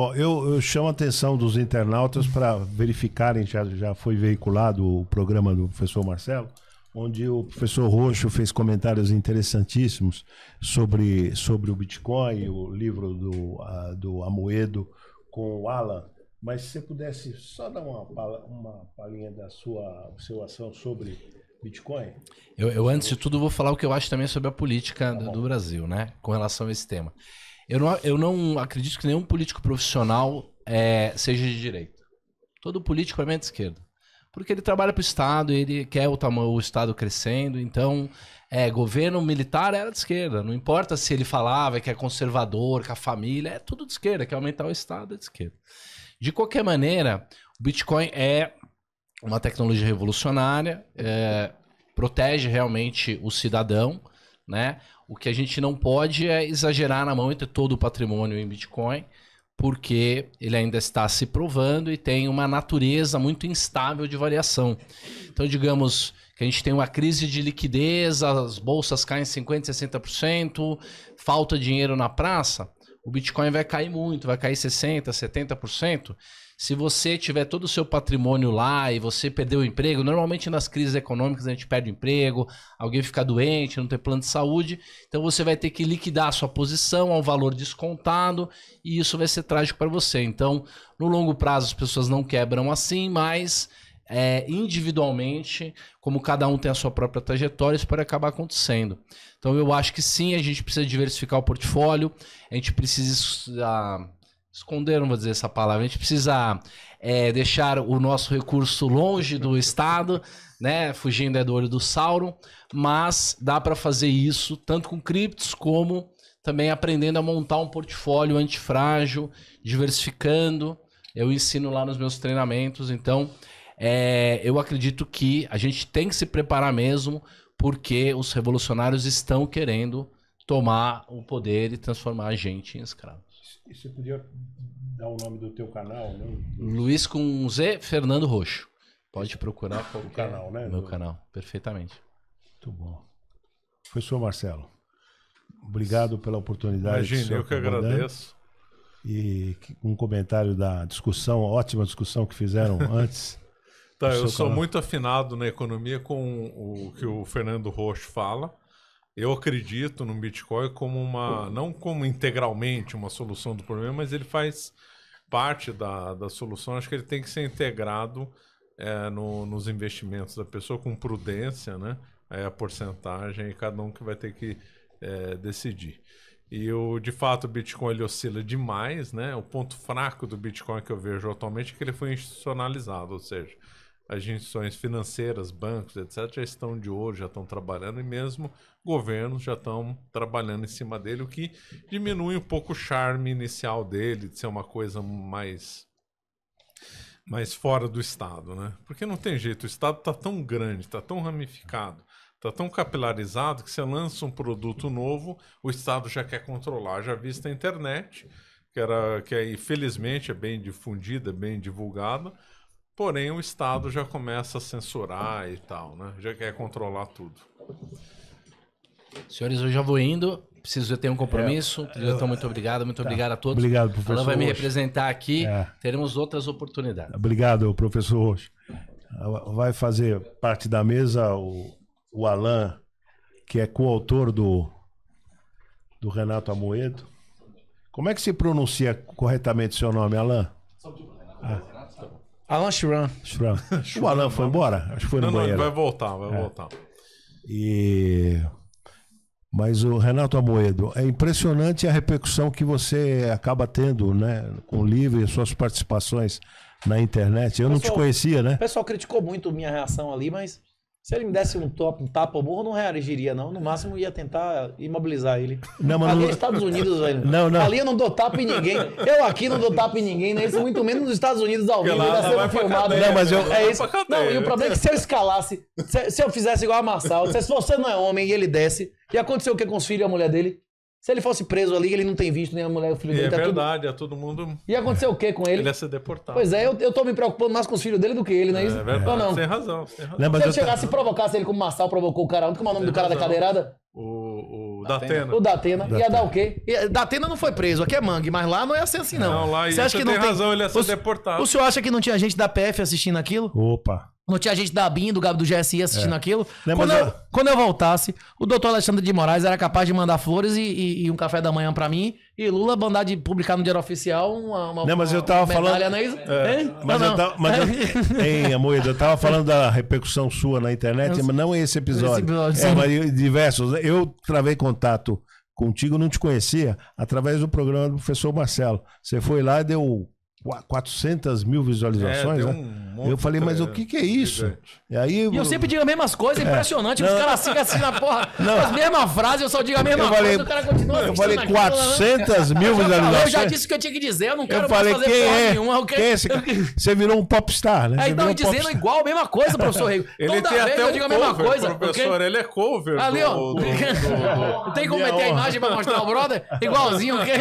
Bom, eu, eu, chamo a atenção dos internautas para verificarem, já, já foi veiculado o programa do professor Marcelo, onde o professor Roxo fez comentários interessantíssimos sobre, sobre o Bitcoin, o livro do, do Amoedo com o Alan. Mas se você pudesse só dar uma, uma palhinha da sua observação sobre Bitcoin? Eu, eu, antes de tudo, vou falar o que eu acho também sobre a política tá do, do Brasil, né? Com relação a esse tema. Eu não, eu não acredito que nenhum político profissional é, seja de direita. Todo político é meio de esquerda. Porque ele trabalha para o Estado, ele quer o, tamanho, o Estado crescendo, então é, governo militar era de esquerda. Não importa se ele falava que é conservador, que a família, é tudo de esquerda, quer aumentar o Estado, é de esquerda. De qualquer maneira, o Bitcoin é uma tecnologia revolucionária, é, protege realmente o cidadão, né? O que a gente não pode é exagerar na mão e ter todo o patrimônio em Bitcoin, porque ele ainda está se provando e tem uma natureza muito instável de variação. Então, digamos que a gente tem uma crise de liquidez, as bolsas caem 50%, 60%, falta dinheiro na praça o Bitcoin vai cair muito, vai cair 60%, 70%. Se você tiver todo o seu patrimônio lá e você perdeu o emprego, normalmente nas crises econômicas a gente perde o emprego, alguém fica doente, não tem plano de saúde, então você vai ter que liquidar a sua posição a um valor descontado e isso vai ser trágico para você. Então, no longo prazo as pessoas não quebram assim, mas é, individualmente, como cada um tem a sua própria trajetória, isso pode acabar acontecendo. Então eu acho que sim, a gente precisa diversificar o portfólio, a gente precisa ah, esconder, não vou dizer essa palavra, a gente precisa é, deixar o nosso recurso longe do Estado, né? Fugindo é do olho do Sauron, mas dá para fazer isso tanto com criptos como também aprendendo a montar um portfólio antifrágil, diversificando. Eu ensino lá nos meus treinamentos, então é, eu acredito que a gente tem que se preparar mesmo, porque os revolucionários estão querendo tomar o poder e transformar a gente em escravos. E você podia dar o nome do teu canal? Né? Luiz com Z Fernando Roxo. Pode procurar qualquer... o canal, né? Meu do... canal, perfeitamente. Muito bom. Professor Marcelo, obrigado pela oportunidade. Imagina, eu que agradeço. E um comentário da discussão, ótima discussão que fizeram antes Tá, eu sou canal. muito afinado na economia com o que o Fernando Roxo fala. Eu acredito no Bitcoin como uma, não como integralmente uma solução do problema, mas ele faz parte da, da solução. Acho que ele tem que ser integrado é, no, nos investimentos da pessoa com prudência, né? aí é a porcentagem e cada um que vai ter que é, decidir. E o, de fato o Bitcoin ele oscila demais, né? O ponto fraco do Bitcoin que eu vejo atualmente é que ele foi institucionalizado, ou seja, agências financeiras, bancos, etc., já estão de olho, já estão trabalhando, e mesmo governos já estão trabalhando em cima dele, o que diminui um pouco o charme inicial dele, de ser uma coisa mais mais fora do Estado, né? Porque não tem jeito, o Estado está tão grande, está tão ramificado, está tão capilarizado que você lança um produto novo, o Estado já quer controlar. Já vista a internet, que era que aí, é, felizmente é bem difundida, bem divulgada, Porém, o Estado já começa a censurar e tal, né? Já quer controlar tudo. Senhores, eu já vou indo. Preciso ter um compromisso. É, eu, então, muito obrigado. Muito tá. obrigado a todos. Obrigado, professor. Alan vai me representar aqui. É. Teremos outras oportunidades. Obrigado, professor Roche. Vai fazer parte da mesa o, o Alain, que é coautor do, do Renato Amoedo. Como é que se pronuncia corretamente seu nome, Alain? Ah. Alan Schran. O Alan foi embora? Acho que foi no não, banheiro. Não, ele vai voltar, vai é. voltar. E... Mas o Renato Amoedo, é impressionante a repercussão que você acaba tendo, né, com o livro e suas participações na internet. Eu pessoal, não te conhecia, né? O pessoal criticou muito minha reação ali, mas se ele me desse um, top, um tapa ou burro, não reagiria, não. No máximo ia tentar imobilizar ele. Não, mas ali nos Estados Unidos, velho. Não, não. Ali eu não dou tapa em ninguém. Eu aqui não dou tapa em ninguém, né? Isso muito menos nos Estados Unidos ao vivo, ainda né? sendo filmado. Cadeia, né? não, mas eu. É isso. Não, e o problema é que se eu escalasse, se, se eu fizesse igual a Marçal, se você não é homem e ele desce, e aconteceu o que com os filhos e a mulher dele? Se ele fosse preso ali, ele não tem visto nem a mulher, o filho dele. É tá verdade, tudo... é todo mundo. E aconteceu é. o que com ele? Ele ia ser deportado. Pois é, eu, eu tô me preocupando mais com os filhos dele do que ele, né? É, é verdade. Ou não? Sem razão. Sem razão. Lembra Se ele chegasse e provocasse ele como Marçal provocou o cara, como é o nome do cara razão. da cadeirada? O, o Datena. O Datena. Datena. Ia dar o quê? Datena não foi preso, aqui é mangue, mas lá não é ia assim ser assim, não. Não, lá Você acha que tem tem razão, ele ia ser o... deportado. O senhor acha que não tinha gente da PF assistindo aquilo? Opa. Não tinha gente da BIM, do Gabi do GSI é. assistindo é. aquilo. Não, quando, eu, quando, eu, voltasse, o doutor Alexandre de Moraes era capaz de mandar flores e, e, e um café da manhã para mim. E Lula mandar de publicar no Diário Oficial uma, uma, não, mas eu tava medalha, falando, não é isso? É, é? Mas, não, eu não. Tava, mas eu, hein, Amoedo, eu tava falando da repercussão sua na internet, mas não esse episódio. Esse episódio é, diversos. Eu travei contato contigo, não te conhecia, através do programa do professor Marcelo. Você foi lá e deu 400 mil visualizações, é, né? um né? Eu falei, mas o que, que é isso? E, aí, eu... e eu sempre digo a mesma coisa, é impressionante. É. Os caras ficam assim na porra, não. as mesmas frases, eu só digo a mesma eu coisa, falei, o cara continua Eu assim, falei 400 mil visualizações. Eu já disse o que eu tinha que dizer, eu não quero eu falei, fazer quem é? nenhuma. Eu quero... quem é esse cara? Você virou um popstar, né? Aí estão um dizendo igual, a mesma coisa, professor Rego. Ele Toda tem até eu um digo a mesma coisa. Professor, ele é cover. Ali, ó. Do, do, do, não tem como meter a imagem pra mostrar o brother? Igualzinho, ok?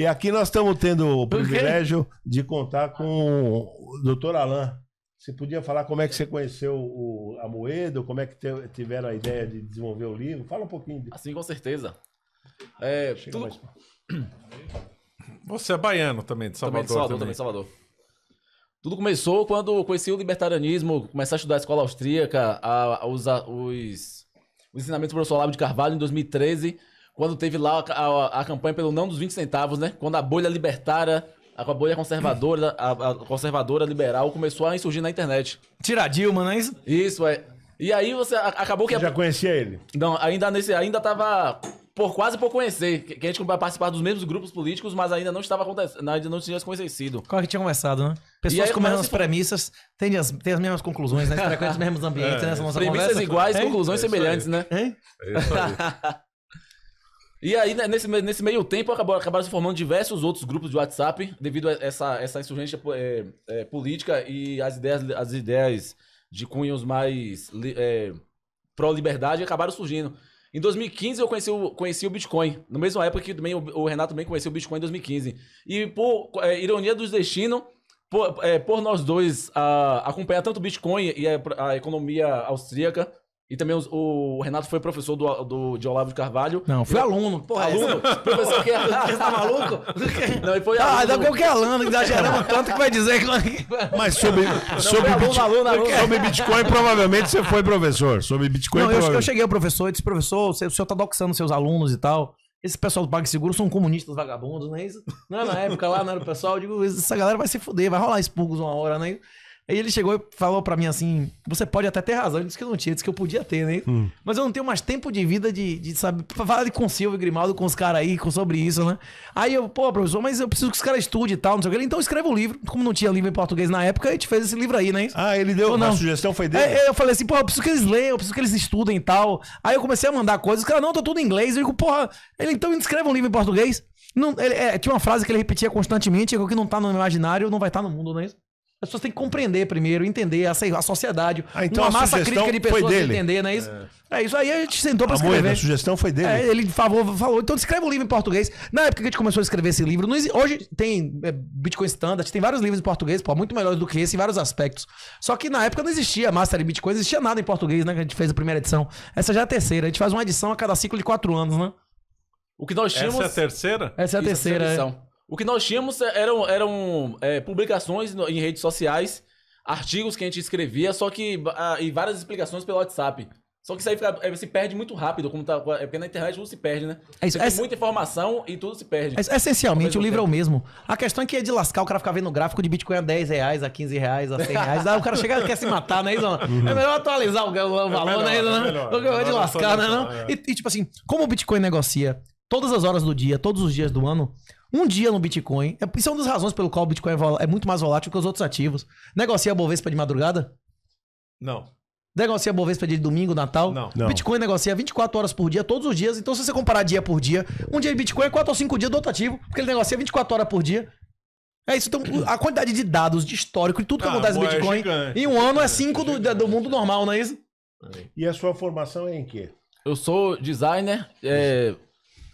E aqui nós estamos tendo o privilégio de contar com o doutor Alain. Você podia falar como é que você conheceu o, a Moedo, como é que te, tiveram a ideia de desenvolver o livro? Fala um pouquinho. De... Assim, com certeza. É, mais... Você é baiano também, de Salvador. Também de Salvador, também. de Salvador. Tudo começou quando conheci o libertarianismo, comecei a estudar a escola austríaca, a, a os, os, os ensinamentos do professor Olavo de Carvalho em 2013 quando teve lá a, a, a, campanha pelo não dos 20 centavos, né? Quando a bolha libertária, a bolha conservadora, a, a, conservadora liberal começou a insurgir na internet. Tira Dilma, não é isso? Isso, é. E aí você acabou que... Você já conhecia ele? Não, ainda nesse, ainda tava por quase por conhecer, que a gente vai participar dos mesmos grupos políticos, mas ainda não estava acontecendo, ainda não tinha se conhecido. Claro que tinha começado, né? Pessoas com as mesmas assim, premissas têm as, têm as mesmas conclusões, né? Frequentam os mesmos é, ambientes, né? é, né? premissas conversa. iguais, é, conclusões é semelhantes, aí. né? É isso aí. E aí, né, nesse, nesse meio tempo, acabou, acabaram se formando diversos outros grupos de WhatsApp devido a essa, essa insurgência é, é, política e as ideias, as ideias de cunhos mais é, pró-liberdade acabaram surgindo. Em 2015 eu conheci o, conheci o Bitcoin, na mesma época que também o, o Renato também conheceu o Bitcoin em 2015. E por é, ironia dos destinos, por, é, por nós dois a, acompanhar tanto o Bitcoin e a, a economia austríaca, e também o Renato foi professor do, do, de Olavo de Carvalho. Não, fui aluno. Porra, aluno? É professor que é Você tá maluco? Não, e foi ah, aluno. Ah, ainda qualquer aluno, exagerando tanto que vai dizer que... Mas sobre, não, sobre, aluno, Bit... aluno, aluno. sobre Bitcoin, provavelmente você foi professor. Sobre Bitcoin, Não, eu, eu cheguei ao professor e disse, professor, você, o senhor tá doxando seus alunos e tal. Esse pessoal do PagSeguro são comunistas vagabundos, não é isso? Não, na época lá não era o pessoal. Eu digo, essa galera vai se fuder, vai rolar expurgos uma hora, né? Aí ele chegou e falou para mim assim: Você pode até ter razão. Ele disse que eu não tinha, disse que eu podia ter, né? Hum. Mas eu não tenho mais tempo de vida de, de sabe, falar com o Silvio Grimaldo, com os caras aí, com, sobre isso, né? Aí eu, pô, professor, mas eu preciso que os caras estudem e tal, não sei o que. Ele, então escreva o um livro. Como não tinha livro em português na época, a gente fez esse livro aí, né? Ah, ele deu uma sugestão, foi dele? Aí, é, é, eu falei assim, pô, eu preciso que eles leiam, eu preciso que eles estudem e tal. Aí eu comecei a mandar coisas, os caras, não, tá tudo em inglês. Eu digo, porra, ele então escreva um livro em português. Não, ele, é, tinha uma frase que ele repetia constantemente, que o que não tá no imaginário não vai estar tá no mundo, não é isso? As pessoas têm que compreender primeiro, entender a, a sociedade. Ah, então uma massa crítica de pessoas dele. entender, não é isso? É. é. isso aí, a gente sentou para escrever. Moeda, a sugestão foi dele. É, ele falou, falou, então escreve um livro em português. Na época que a gente começou a escrever esse livro, não, hoje tem é, Bitcoin Standard, tem vários livros em português, pô, muito melhores do que esse em vários aspectos. Só que na época não existia Master de Bitcoin, não existia nada em português, né? Que a gente fez a primeira edição. Essa já é a terceira. A gente faz uma edição a cada ciclo de quatro anos, né? O que nós tínhamos. Essa é a terceira? Essa é a terceira. Essa é a terceira edição. É. O que nós tínhamos é, eram, eram é, publicações em redes sociais, artigos que a gente escrevia, só que. Ah, e várias explicações pelo WhatsApp. Só que isso aí fica, é, se perde muito rápido, como tá, é porque na internet tudo se perde, né? É isso, é, muita informação e tudo se perde. É, essencialmente o livro tempo. é o mesmo. A questão é que é de lascar o cara ficar vendo o gráfico de Bitcoin a 10 reais, a 15 reais, a 100 reais. aí o cara chega e quer se matar, né, Isona? Uhum. É melhor atualizar o, valor, é né, melhor, né, Isona? É melhor, é, é de lascar, né? Não? E, e tipo assim, como o Bitcoin negocia todas as horas do dia, todos os dias do ano, um dia no Bitcoin. É, isso é uma das razões pelo qual o Bitcoin é, é muito mais volátil que os outros ativos. Negocia a Bovespa de madrugada? Não. Negocia a Bovespa de domingo, Natal? Não. não. Bitcoin negocia 24 horas por dia, todos os dias. Então, se você comparar dia por dia, um dia de Bitcoin é 4 ou 5 dias do outro ativo, porque ele negocia 24 horas por dia. É isso. Então, a quantidade de dados, de histórico e tudo que ah, acontece no é Bitcoin, é em um ano é 5 do, do mundo normal, não é isso? E a sua formação é em quê? Eu sou designer, é,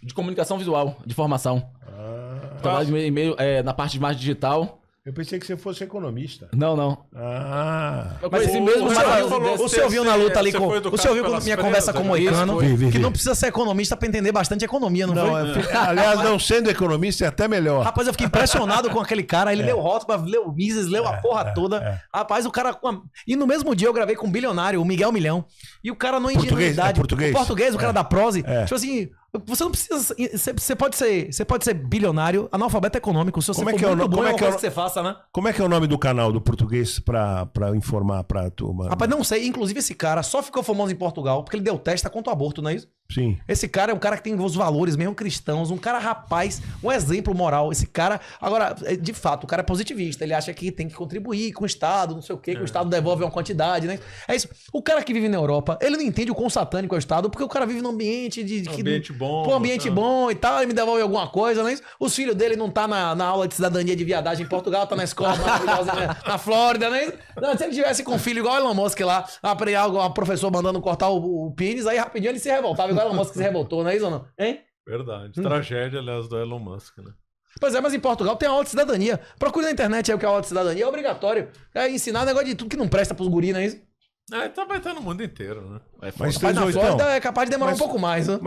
de comunicação visual, de formação. Ah. Trabalho de é, na parte mais digital. Eu pensei que você fosse economista. Não, não. Ah. Mas esse mesmo o, senhor falou, o viu na luta ali com. O senhor viu com minha conversa com o Moicano, que não precisa ser economista para entender bastante economia, não, não É, aliás, não sendo economista é até melhor. Rapaz, eu fiquei impressionado com aquele cara. Ele é. leu Rothbard, leu Mises, leu a é, porra é, toda. É. Rapaz, o cara. E no mesmo dia eu gravei com um bilionário, o Miguel Milhão. E o cara não entendia. Português, é português. O português, o cara da prose. Tipo assim, você não precisa. Você pode ser, você pode ser bilionário, analfabeto econômico. Se você como é que é o nome, como é, é que, é o, que você faça, né? Como é que é o nome do canal do português para pra informar pra turma? Rapaz, não sei. Inclusive, esse cara só ficou famoso em Portugal porque ele deu testa tá contra o aborto, não é isso? Sim. Esse cara é um cara que tem os valores mesmo cristãos, um cara rapaz, um exemplo moral. Esse cara, agora, é, de fato, o cara é positivista. Ele acha que tem que contribuir com o Estado, não sei o quê, que o é. Estado devolve uma quantidade, né? É isso. O cara que vive na Europa, ele não entende o quão satânico é o Estado, porque o cara vive num ambiente de. Um que, ambiente bom. um ambiente é. bom e tal, ele me devolve alguma coisa, né? Os filhos dele não tá na, na aula de cidadania de viadagem em Portugal, tá na escola né? na, Flórida, né? Não, se ele tivesse com um filho igual Elon Musk lá, a, a, a professor mandando cortar o, o pênis, aí rapidinho ele se revoltava o Elon Musk se revoltou, não é isso ou não? Hein? Verdade. Hum. Tragédia, aliás, do Elon Musk, né? Pois é, mas em Portugal tem a aula de cidadania. Procure na internet aí o que é a aula de cidadania. É obrigatório. É ensinar negócio de tudo que não presta pros guris, não é isso? É, tá, vai estar no mundo inteiro, né? É mas, mas na Flórida então, é capaz de demorar mas, um pouco mais, né? Mas...